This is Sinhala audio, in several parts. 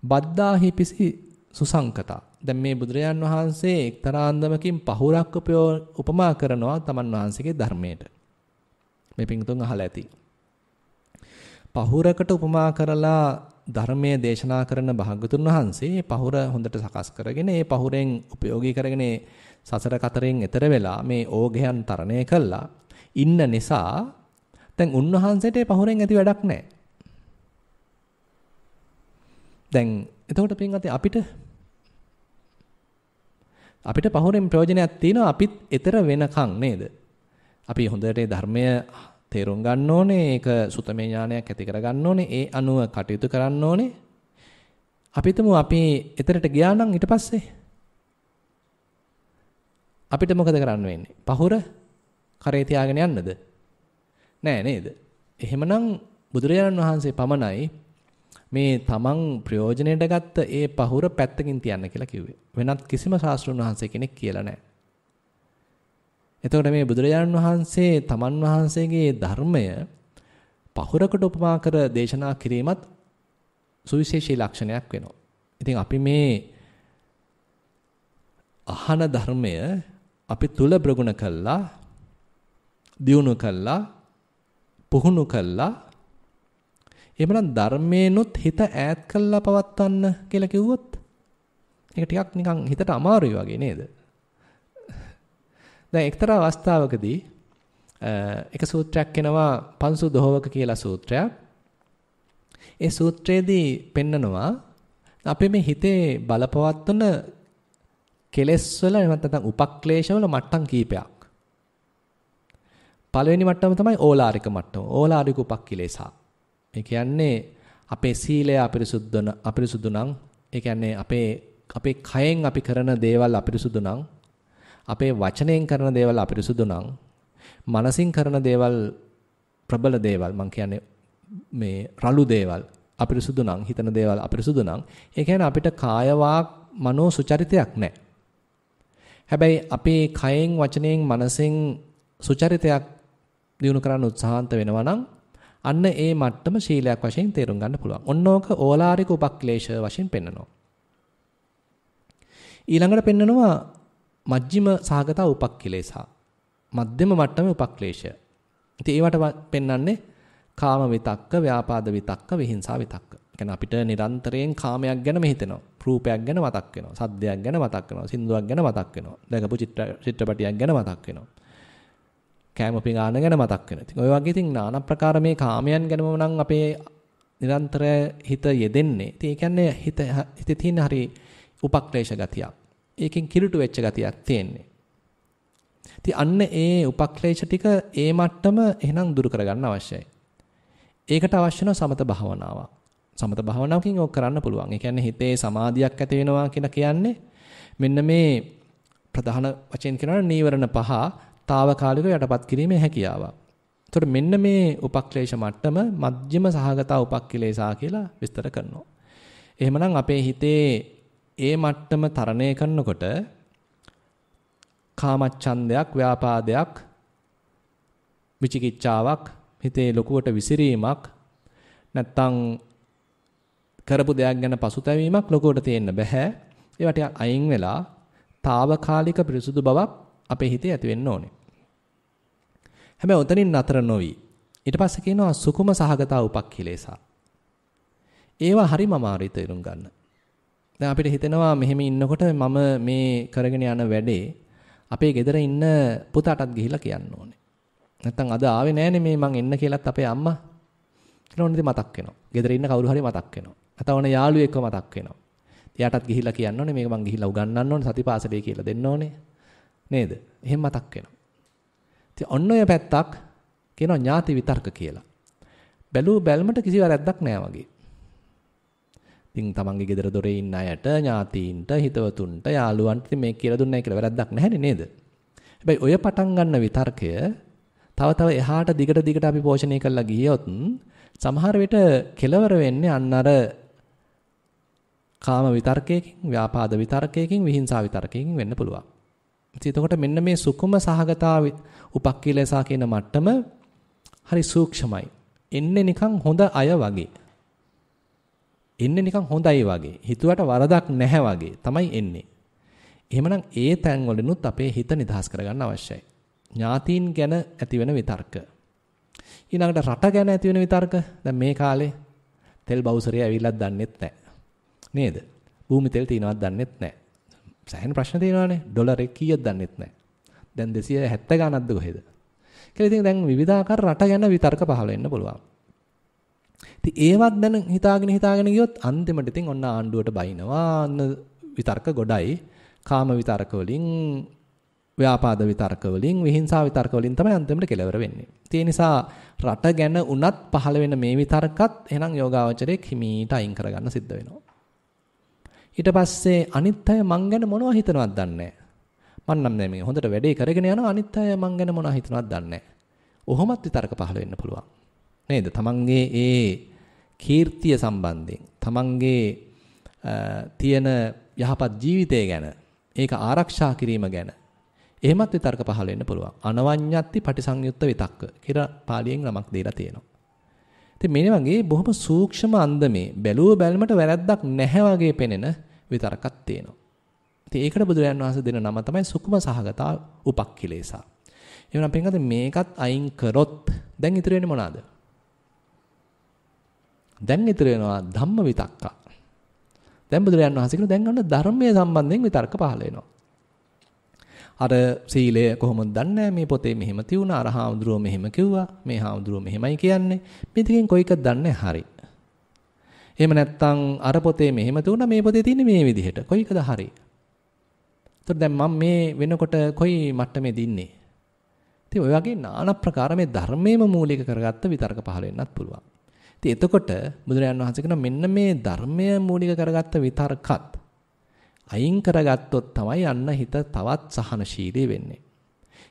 බද්දාහි පිසි සුසංකතා. දැන් මේ බුදුරජාන් වහන්සේ එක්තරා අන්දමකින් පහුරක් උපමා කරනවා තමන් වහන්සේගේ ධර්මයට. මේ පිංතුන් අහලා ඇති. පහුරකට උපමා කරලා ධර්මයේ දේශනා කරන භාගතුන් වහන්සේ පහුර හොඳට සකස් කරගෙන ඒ පහුරෙන් ප්‍රයෝගී කරගෙන සසර කතරෙන් එතර වෙලා මේ ඕගයන් තරණය කළා ඉන්න නිසා දැන් උන්වහන්සේට ඒ පහුරෙන් ඇති වැඩක් නැහැ. දැන් එතකොට පින්වත් අපිට අපිට පහුරෙන් ප්‍රයෝජනයක් තියෙනවා අපිත් ඊතර වෙනකන් නේද? අපි හොඳට ධර්මය තේරුම් ගන්න ඕනේ. ඒක සුතමේ ඥානයක් ඇති කර ගන්න ඕනේ. ඒ අනුව කටයුතු කරන්න ඕනේ. අපිටම අපි ඊතරට ගියා නම් ඊට පස්සේ අපිට මොකද කරන්න වෙන්නේ? පහුර කරේ තියාගෙන යන්නද? නෑ නේද? එහෙමනම් බුදුරජාණන් වහන්සේ පමණයි මේ තමන් ප්‍රයෝජනයට ගත්ත ඒ පහුර පැත්තකින් තියන්න කියලා කිව්වේ. වෙනත් කිසිම ශාස්ත්‍රුන් වහන්සේ කෙනෙක් කියලා නැහැ. එතකොට මේ බුදුරජාණන් වහන්සේ තමන් වහන්සේගේ ධර්මය පහුරකට උපමා කර දේශනා කිරීමත් සුවිශේෂී ලක්ෂණයක් වෙනවා. ඉතින් අපි මේ අහන ධර්මය අපි තුල ප්‍රගුණ කළා, දියුණු කළා, පුහුණු කළා එහෙමනම් ධර්මයෙන්ොත් හිත ඈත් කළා පවත්වන්න කියලා කිව්වොත් ඒක ටිකක් නිකන් හිතට අමාරුයි වගේ නේද? දැන් එක්තරා අවස්ථාවකදී එක සූත්‍රයක් එනවා පන්සු දොහවක කියලා සූත්‍රයක්. ඒ සූත්‍රයේදී පෙන්නනවා අපේ මේ හිතේ බලපවත්වන කෙලෙස් වල නැත්නම් උපක්ලේශ වල මට්ටම් කීපයක්. පළවෙනි මට්ටම තමයි ඕලාරික මට්ටම. ඕලාරික උපක්ලේශා. ඒ කියන්නේ අපේ සීලය අපිරිසුද්ධ අපිරිසුදු නම් ඒ කියන්නේ අපේ අපේ කයෙන් අපි කරන දේවල් අපිරිසුදු නම් අපේ වචනයෙන් කරන දේවල් අපිරිසුදු නම් මනසින් කරන දේවල් ප්‍රබල දේවල් මං කියන්නේ මේ රළු දේවල් අපිරිසුදු නම් හිතන දේවල් අපිරිසුදු නම් ඒ කියන්නේ අපිට කායවාක් මනෝ සුචරිතයක් නැහැ. හැබැයි අපේ කයෙන් වචනයෙන් මනසෙන් සුචරිතයක් දිනු කරන්න උත්සාහන්ත වෙනවා නම් අන්න ඒ මට්ටම ශීලයක් වශයෙන් තේරුම් ගන්න පුළුවන්. ඔන්නෝක ඕලාරික උපක්ලේශය වශයෙන් පෙන්නනවා. ඊළඟට පෙන්නනවා මජ්ජිම සහගත උපක්ලේශා. මධ්‍යම මට්ටමේ උපක්ලේශය. ඉතින් ඒවට පෙන්වන්නේ කාම විතක්ක, ව්‍යාපාද විතක්ක, විහිංසා විතක්ක. කියන්නේ අපිට නිරන්තරයෙන් කාමයක් ගැනම හිතෙනවා. රූපයක් ගැන මතක් වෙනවා. සද්දයක් ගැන මතක් වෙනවා. සින්දුවක් ගැන මතක් වෙනවා. දැකපු චිත්‍රපටියක් ගැන මතක් වෙනවා. කෑම පිඟාන ගැන මතක් වෙනවා. ඉතින් ඔය වගේ ඉතින් নানা ප්‍රකාර මේ කාමයන් ගැනම නම් අපේ නිරන්තර හිත යෙදෙන්නේ. ඉතින් ඒ කියන්නේ හිත හිතේ තියෙන හරි උපක්ලේශ ගතියක්. ඒකෙන් කිලුට වෙච්ච ගතියක් තියෙන්නේ. ඉතින් අන්න ඒ උපක්ලේශ ටික ඒ මට්ටම එහෙනම් දුරු කරගන්න අවශ්‍යයි. ඒකට අවශ්‍ය සමත භාවනාව. සමත භාවනාවකින් ඕක කරන්න පුළුවන්. ඒ කියන්නේ හිතේ සමාධියක් ඇති වෙනවා කියලා කියන්නේ මෙන්න මේ ප්‍රධාන වශයෙන් කියනවා නීවරණ පහ తాවකාලික යටපත් කිරීමේ හැකියාවක්. එතකොට මෙන්න මේ උපක්ලේශ මට්ටම මධ්‍යම සහගත උපක්ලේශා කියලා විස්තර කරනවා. එහෙමනම් අපේ හිතේ ඒ මට්ටම තරණය කරනකොට කාමච්ඡන්දයක්, ව්‍යාපාදයක්, විචිකිච්ඡාවක්, හිතේ ලොකුවට විසිරීමක් නැත්තම් කරපු දෙයක් ගැන පසුතැවීමක් ලොකුවට තියෙන්න බෑ. ඒවට අයින් වෙලා తాවකාලික පිරිසුදු බවක් අපේ හිතේ ඇති වෙන්න ඕනේ. හැබැයි උතනින් නතර නොවි. ඊට පස්සේ කියනවා සුකුම සහගතා උපක්ඛිලේසා. ඒවා හරිම අමාරුයි තේරුම් ගන්න. දැන් අපිට හිතෙනවා මෙහෙම ඉන්නකොට මම මේ කරගෙන යන වැඩේ අපේ ගෙදර ඉන්න පුතාටත් ගිහිල්ලා කියන්න ඕනේ. නැත්තම් අද ආවේ නෑනේ මේ මං එන්න කියලාත් අපේ අම්මා කියලා ඕනේ මතක් වෙනවා. ගෙදර ඉන්න කවුරු හරි මතක් වෙනවා. නැත්නම් ඕන යාළුවෙක්ව මතක් වෙනවා. එයාටත් ගිහිල්ලා කියන්න ඕනේ මේක මං ගිහිල්ලා උගන්වන්න ඕනේ සතිපාසලේ කියලා දෙන්න ඕනේ. නේද? එහෙම මතක් වෙනවා. ඉතින් ඔන්න ඔය පැත්තක් කියනවා ඥාති විතර්ක කියලා. බැලුව බැලමට කිසි වැරැද්දක් නෑ වගේ. ඉතින් තමන්ගේ ගෙදර දොරේ ඉන්න අයට ඥාතීන්ට හිතවතුන්ට යාළුවන්ට ඉතින් මේක කියලා දුන්නයි කියලා වැරැද්දක් නැහැනේ නේද? හැබැයි ඔය පටන් ගන්න විතර්කය තව තව එහාට දිගට දිගට අපි පෝෂණය කරලා ගියොත් සමහර විට කෙලවර වෙන්නේ අන්න අර කාම විතර්කයකින් ව්‍යාපාද විතර්කයකින් විහිංසා විතර්කයකින් වෙන්න පුළුවන්. එතකොට මෙන්න මේ සුකුම සහගතාව උපක්ඛිලසා කියන මට්ටම හරි සූක්ෂමයි. එන්නේ නිකන් හොඳ අය වගේ. එන්නේ නිකන් හොඳයි වගේ. හිතුවට වරදක් නැහැ වගේ තමයි එන්නේ. එහෙමනම් ඒ තැන්වලුනුත් අපේ හිත නිදහස් කරගන්න අවශ්‍යයි. ඥාතීන් ගැන ඇතිවෙන විතර්ක. ඊළඟට රට ගැන ඇතිවෙන විතර්ක. දැන් මේ කාලේ තෙල් බවුසරය ඇවිල්ලා දන්නෙත් නැහැ. නේද? භූමි තෙල් තියනවත් දන්නෙත් නැහැ. සෑහෙන ප්‍රශ්න තියෙනවානේ. ඩොලරේ කීයද දන්නෙත් නැහැ. දැන් 270 ගණන්ද කොහෙද? කියලා ඉතින් දැන් විවිධාකාර රට ගැන විතර්ක පහළ වෙන්න පුළුවන්. ඉතින් ඒවත් දැන් හිතාගෙන හිතාගෙන ගියොත් අන්තිමට ඉතින් ඔන්න ආණ්ඩුවට බයිනවා. අන්න විතර්ක ගොඩයි. කාම විතර්ක වලින් ව්‍යාපාද විතර්ක වලින් විහිංසාව විතර්ක වලින් තමයි අන්තිමට කෙලවර වෙන්නේ. ඒ නිසා රට ගැන උනත් පහළ වෙන මේ විතර්කත් එහෙනම් යෝගාවචරයේ හිමීට අයින් කරගන්න සිද්ධ වෙනවා. ඊට පස්සේ අනිත් අය මං ගැන මොනවද හිතනවද දන්නේ මන් නම් මේ හොඳට වැඩේ කරගෙන යනවා අනිත් අය මං ගැන මොනවද හිතනවද දන්නේ ඔහොමත් විතරක පහළ වෙන්න පුළුවන්. නේද? තමන්ගේ ඒ කීර්තිය සම්බන්ධයෙන් තමන්ගේ තියෙන යහපත් ජීවිතය ගැන ඒක ආරක්ෂා කිරීම ගැන එහෙමත් විතර්ක පහළ වෙන්න පුළුවන්. අනවඤ්ඤත්ති පටිසංයුත්ත විතක්ක කියලා පාලියෙන් නමක් දීලා තියෙනවා. ඉතින් මේ වගේ බොහොම සූක්ෂම අන්දමේ බැලුව බැලමට වැරද්දක් නැහැ වගේ පෙනෙන විතරකක් තියෙනවා. ඉතින් ඒකට බුදුරජාන් වහන්සේ දෙන නම තමයි සුකුම සහගත උපක්ඛිලේසා. එහෙනම් පින්කත මේකත් අයින් කරොත් දැන් ඉතුරු වෙන්නේ මොනවාද? දැන් ඉතුරු වෙනවා ධම්ම විතක්ක. දැන් බුදුරජාන් වහන්සේ කියන දැන් අන්න ධර්මයේ සම්බන්ධයෙන් විතර්ක පහළ වෙනවා. අර සීලය කොහොමද දන්නේ මේ පොතේ මෙහෙම තියුණා අර හාමුදුරුවෝ මෙහෙම කිව්වා මේ හාමුදුරුවෝ මෙහෙමයි කියන්නේ මේ දෙකෙන් කොයිකද දන්නේ හරි එහෙම නැත්නම් අර පොතේ මෙහෙම තුණා මේ පොතේ තියෙන්නේ මේ විදිහට. කොයි එකද හරි? එතකොට දැන් මම මේ වෙනකොට කොයි මට්ටමේද ඉන්නේ? ඉතින් ඔය වගේ নানা ප්‍රකාර මේ ධර්මයේම මූලික කරගත්ත විතර්ක පහළ වෙන්නත් පුළුවන්. ඉතින් එතකොට බුදුරජාන් වහන්සේ කියනවා මෙන්න මේ ධර්මය මූලික කරගත්ත විතර්කත් අයින් කරගත්තොත් තමයි අන්න හිත තවත් සහනශීලී වෙන්නේ.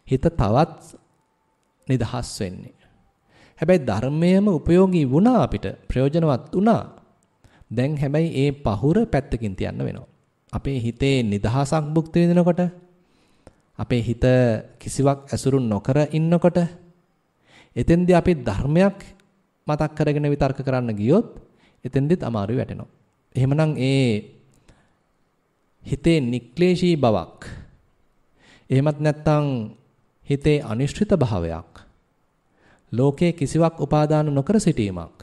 හිත තවත් නිදහස් වෙන්නේ. හැබැයි ධර්මයේම ප්‍රයෝගී වුණා අපිට ප්‍රයෝජනවත් වුණා දැන් හැබැයි ඒ පහුර පැත්තකින් තියන්න වෙනවා. අපේ හිතේ නිදහසක් භුක්ති විඳිනකොට අපේ හිත කිසිවක් ඇසුරු නොකර ඉන්නකොට එතෙන්දී අපි ධර්මයක් මතක් කරගෙන විතර්ක කරන්න ගියොත් එතෙන්දිත් අමාරුයි වැටෙනවා. එහෙමනම් ඒ හිතේ නික්ලේශී බවක් එහෙමත් නැත්නම් හිතේ අනිශ්චිත භාවයක් ලෝකේ කිසිවක් උපාදාන නොකර සිටීමක්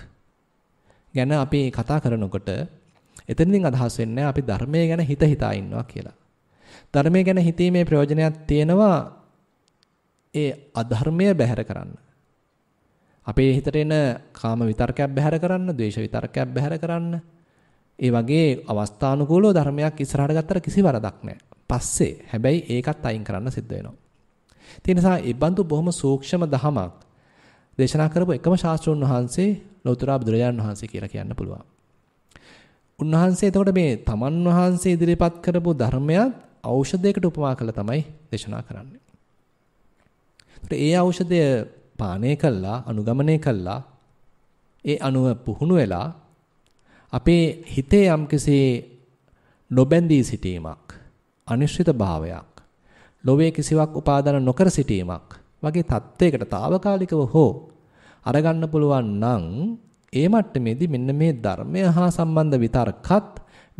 ගැන අපි කතා කරනකොට එතනින් අදහස් වෙන්නේ අපි ධර්මයේ ගැන හිත හිතා ඉන්නවා කියලා. ධර්මයේ ගැන හිතීමේ ප්‍රයෝජනයක් තියෙනවා ඒ අධර්මය බැහැර කරන්න. අපේ හිතට එන කාම විතර්කයක් බැහැර කරන්න, ද්වේෂ විතර්කයක් බැහැර කරන්න. ඒ වගේ අවස්ථානුකූලව ධර්මයක් ඉස්සරහට ගත්තට කිසි වරදක් නැහැ. පස්සේ හැබැයි ඒකත් අයින් කරන්න සිද්ධ වෙනවා. ඒ නිසා ඒ බඳු බොහොම සූක්ෂම දහමක් දේශනා කරපු එකම ශාස්ත්‍රඥ වහන්සේ ලෞතර බුදුරජාණන් වහන්සේ කියලා කියන්න පුළුවන්. උන්වහන්සේ එතකොට මේ තමන් වහන්සේ ඉදිරිපත් කරපු ධර්මයක් ඖෂධයකට උපමා කරලා තමයි දේශනා කරන්නේ. ඒතර ඒ ඖෂධය පානය කළා, අනුගමනය කළා, ඒ අනුව පුහුණු වෙලා අපේ හිතේ යම්කිසි නොබැඳී සිටීමක්, අනිශ්චිත භාවයක්, ලෝවේ කිසිවක් උපාදාන නොකර සිටීමක් වගේ தත්වයකට తాවකාලිකව හෝ අරගන්න පුළුවන් නම් ඒ මට්ටමේදී මෙන්න මේ ධර්මය හා සම්බන්ධ විතර්කත්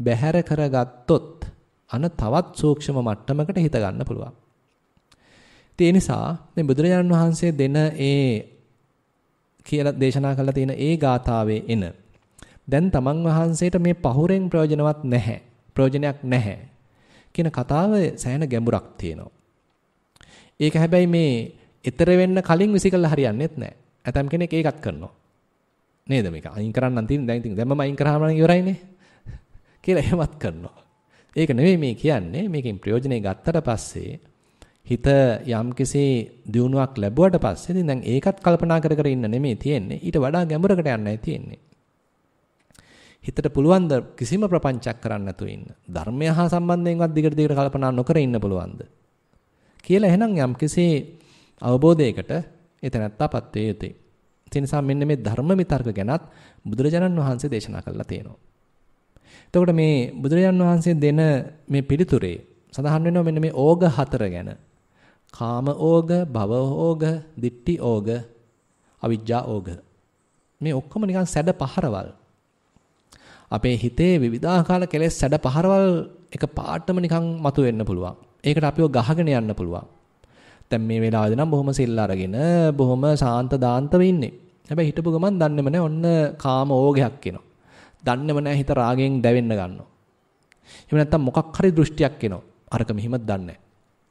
බැහැර කරගත්තොත් අන තවත් සූක්ෂම මට්ටමකට හිත ගන්න පුළුවන්. ඒ නිසා මේ බුදුරජාණන් වහන්සේ දෙන ඒ කියලා දේශනා කරලා තියෙන ඒ ගාථාවේ එන දැන් තමන් වහන්සේට මේ පහුරෙන් ප්‍රයෝජනවත් නැහැ ප්‍රයෝජනයක් නැහැ කියන කතාවේ සෑහෙන ගැඹුරක් තියෙනවා. ඒක හැබැයි මේ ඊතර වෙන්න කලින් විසිකලා හරියන්නේත් නැහැ. ඇතම් කෙනෙක් ඒකත් කරනවා. නේද මේක? අයින් කරන්නන් තියෙන දැන් ඉතින් දැන් මම අයින් කරාම නම් ඉවරයිනේ. කියලා එහෙමත් කරනවා. ඒක නෙවෙයි මේ කියන්නේ. මේකෙන් ප්‍රයෝජනෙ ගත්තට පස්සේ හිත යම්කිසි දියුණුවක් ලැබුවට පස්සේ ඉතින් දැන් ඒකත් කල්පනා කර කර ඉන්න නෙමෙයි තියෙන්නේ. ඊට වඩා ගැඹුරකට යන්නයි තියෙන්නේ. හිතට පුළුවන් ද කිසිම ප්‍රපංචයක් කරන්න නැතුව ඉන්න. ධර්මය හා සම්බන්ධයෙන්වත් දිගට දිගට කල්පනා නොකර ඉන්න පුළුවන්ද? කියලා එහෙනම් යම්කිසි අවබෝධයකට එතනත්තාපත් වේතේ. ඒ නිසා මෙන්න මේ ධර්ම විතර්ක ගැනත් බුදුරජාණන් වහන්සේ දේශනා කළා තියෙනවා. එතකොට මේ බුදුරජාණන් වහන්සේ දෙන මේ පිළිතුරේ සඳහන් වෙනවා මෙන්න මේ ඕග හතර ගැන. කාම ඕග, භව ඕග, ditthi ඕග, අවිජ්ජා ඕග. මේ ඔක්කොම නිකන් සැඩ පහරවල්. අපේ හිතේ විවිධාකාර කෙලෙස් සැඩ පහරවල් එක පාටම නිකන් මතුවෙන්න පුළුවන්. ඒකට අපිව ගහගෙන යන්න පුළුවන්. දැන් මේ වෙලාවේදී නම් බොහොම සිල් අරගෙන බොහොම සාන්ත දාන්තව ඉන්නේ. හැබැයි හිටපු ගමන් දන්නේම නැහැ ඔන්න කාම ඕගයක් එනවා. දන්නේම නැහැ හිත රාගයෙන් දැවෙන්න ගන්නවා. එහෙම නැත්තම් මොකක් හරි දෘෂ්ටියක් එනවා. අරක මෙහිමත් දන්නේ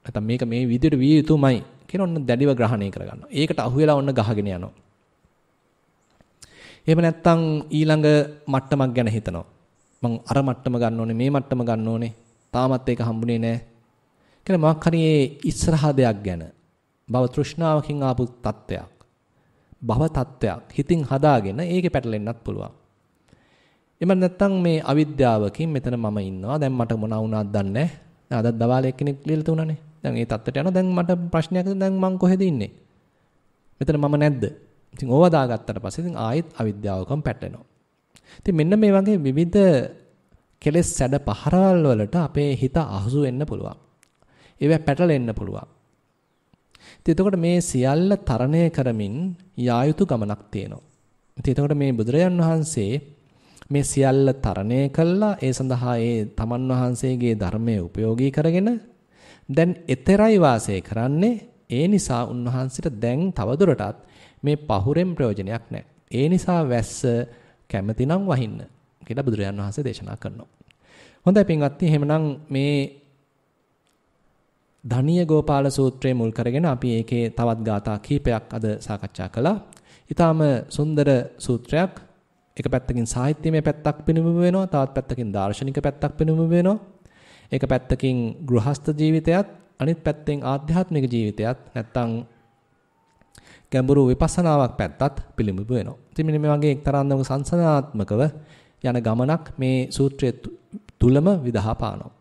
නැහැ. මේක මේ විදිහට විය යුතුමයි කියන ඔන්න දැඩිව ග්‍රහණය කරගන්නවා. ඒකට අහු වෙලා ඔන්න ගහගෙන යනවා. එහෙම නැත්තම් ඊළඟ මට්ටමක් ගැන හිතනවා. මං අර මට්ටම ගන්න ඕනේ මේ මට්ටම ගන්න ඕනේ. තාමත් ඒක හම්බුනේ නැහැ. කියන්නේ මොකක් හරි ඉස්සරහා දෙයක් ගැන භව තෘෂ්ණාවකින් ආපු තත්ත්වයක් භව තත්ත්වයක් හිතින් හදාගෙන ඒකේ පැටලෙන්නත් පුළුවන්. එම නැත්තම් මේ අවිද්‍යාවකින් මෙතන මම ඉන්නවා දැන් මට මොනවා වුණාද දන්නේ නැහැ. අදත් දවාලේ කෙනෙක් ලියලා තුණානේ. දැන් ඒ තත්ත්වයට යනවා දැන් මට ප්‍රශ්නයක් දැන් මං කොහෙද ඉන්නේ? මෙතන මම නැද්ද? ඉතින් ඕවා දාගත්තට පස්සේ ඉතින් ආයෙත් අවිද්‍යාවකම පැටලෙනවා. ඉතින් මෙන්න මේ වගේ විවිධ කෙලෙස් සැඩ පහරවල් වලට අපේ හිත අහසු වෙන්න පුළුවන්. ඒවා පැටලෙන්න පුළුවන්. එතකොට මේ සියල්ල තරණය කරමින් යා යුතු ගමනක් තියෙනවා. ඉතින් එතකොට මේ බුදුරජාන් වහන්සේ මේ සියල්ල තරණය කළා ඒ සඳහා ඒ තමන් වහන්සේගේ ධර්මය උපයෝගී කරගෙන දැන් එතරයි වාසය කරන්නේ ඒ නිසා උන්වහන්සේට දැන් තවදුරටත් මේ පහුරෙන් ප්‍රයෝජනයක් නැහැ. ඒ නිසා වැස්ස කැමැතිනම් වහින්න කියලා බුදුරජාන් වහන්සේ දේශනා කරනවා. හොඳයි පින්වත්නි එහෙමනම් මේ ධනීය ගෝපාල සූත්‍රය මුල් කරගෙන අපි ඒකේ තවත් ගාථා කීපයක් අද සාකච්ඡා කළා. ඊටාම සුන්දර සූත්‍රයක්. එක පැත්තකින් සාහිත්‍යමය පැත්තක් පෙනුම වෙනවා, තවත් පැත්තකින් දාර්ශනික පැත්තක් පෙනුම වෙනවා. එක පැත්තකින් ගෘහස්ත ජීවිතයත්, අනිත් පැත්තෙන් ආධ්‍යාත්මික ජීවිතයත් නැත්තම් ගැඹුරු විපස්සනාවක් පැත්තත් පිළිඹු වෙනවා. ඉතින් මෙන්න මේ වගේ එක්තරාන්දමක සංසනාත්මකව යන ගමනක් මේ සූත්‍රයේ තුලම විදහා පානවා.